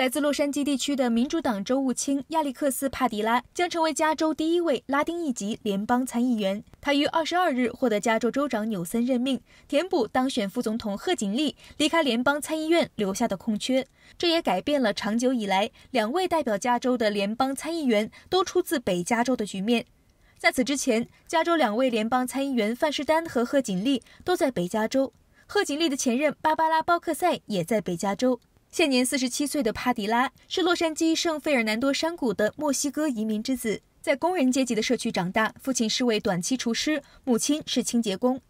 来自洛杉矶地区的民主党州务卿亚历克斯·帕迪拉将成为加州第一位拉丁裔联邦参议员。他于二十二日获得加州州长纽森任命，填补当选副总统贺锦丽离开联邦参议院留下的空缺。这也改变了长久以来两位代表加州的联邦参议员都出自北加州的局面。在此之前，加州两位联邦参议员范士丹和贺锦丽都在北加州，贺锦丽的前任芭芭拉·包克塞也在北加州。现年四十七岁的帕迪拉是洛杉矶圣费尔南多山谷的墨西哥移民之子，在工人阶级的社区长大。父亲是位短期厨师，母亲是清洁工。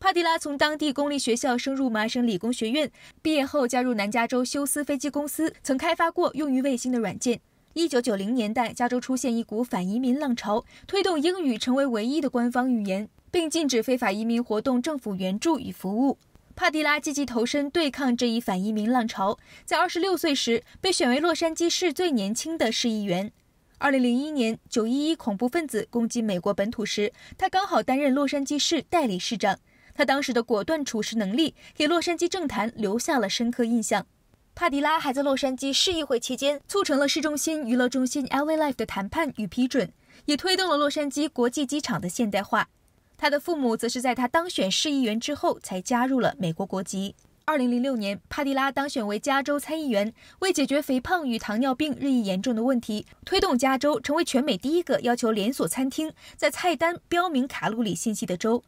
帕迪拉从当地公立学校升入麻省理工学院，毕业后加入南加州休斯飞机公司，曾开发过用于卫星的软件。一九九零年代，加州出现一股反移民浪潮，推动英语成为唯一的官方语言，并禁止非法移民活动、政府援助与服务。帕迪拉积极投身对抗这一反移民浪潮，在二十六岁时被选为洛杉矶市最年轻的市议员。二零零一年九一一恐怖分子攻击美国本土时，他刚好担任洛杉矶市代理市长。他当时的果断处事能力给洛杉矶政坛留下了深刻印象。帕迪拉还在洛杉矶市议会期间促成了市中心娱乐中心 LV Life 的谈判与批准，也推动了洛杉矶国际机场的现代化。他的父母则是在他当选市议员之后才加入了美国国籍。二零零六年，帕蒂拉当选为加州参议员，为解决肥胖与糖尿病日益严重的问题，推动加州成为全美第一个要求连锁餐厅在菜单标明卡路里信息的州。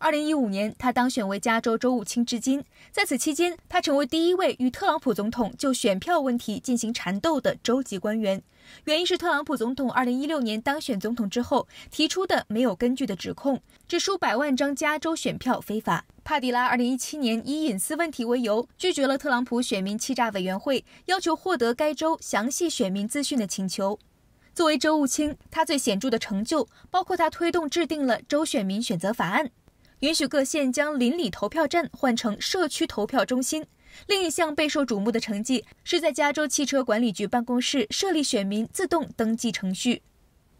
二零一五年，他当选为加州州务卿，至今。在此期间，他成为第一位与特朗普总统就选票问题进行缠斗的州级官员。原因是特朗普总统二零一六年当选总统之后提出的没有根据的指控，指数百万张加州选票非法。帕迪拉二零一七年以隐私问题为由，拒绝了特朗普选民欺诈委员会要求获得该州详细选民资讯的请求。作为州务卿，他最显著的成就包括他推动制定了州选民选择法案。允许各县将邻里投票站换成社区投票中心。另一项备受瞩目的成绩是在加州汽车管理局办公室设立选民自动登记程序。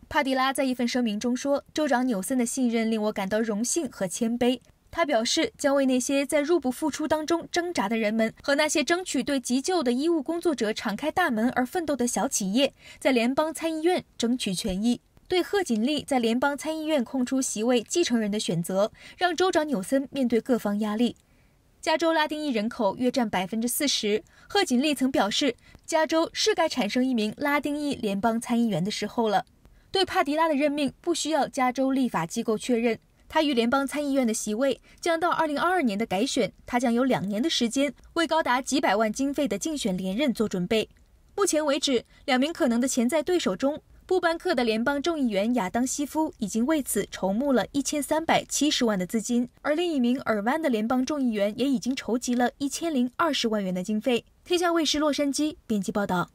帕迪拉在一份声明中说：“州长纽森的信任令我感到荣幸和谦卑。”他表示将为那些在入不敷出当中挣扎的人们和那些争取对急救的医务工作者敞开大门而奋斗的小企业在联邦参议院争取权益。对贺锦丽在联邦参议院空出席位继承人的选择，让州长纽森面对各方压力。加州拉丁裔人口约占百分之四十，贺锦丽曾表示，加州是该产生一名拉丁裔联邦参议员的时候了。对帕迪拉的任命不需要加州立法机构确认，他与联邦参议院的席位将到二零二二年的改选，他将有两年的时间为高达几百万经费的竞选连任做准备。目前为止，两名可能的潜在对手中。布班克的联邦众议员亚当西夫已经为此筹募了一千三百七十万的资金，而另一名尔湾的联邦众议员也已经筹集了一千零二十万元的经费。天下卫视洛杉矶编辑报道。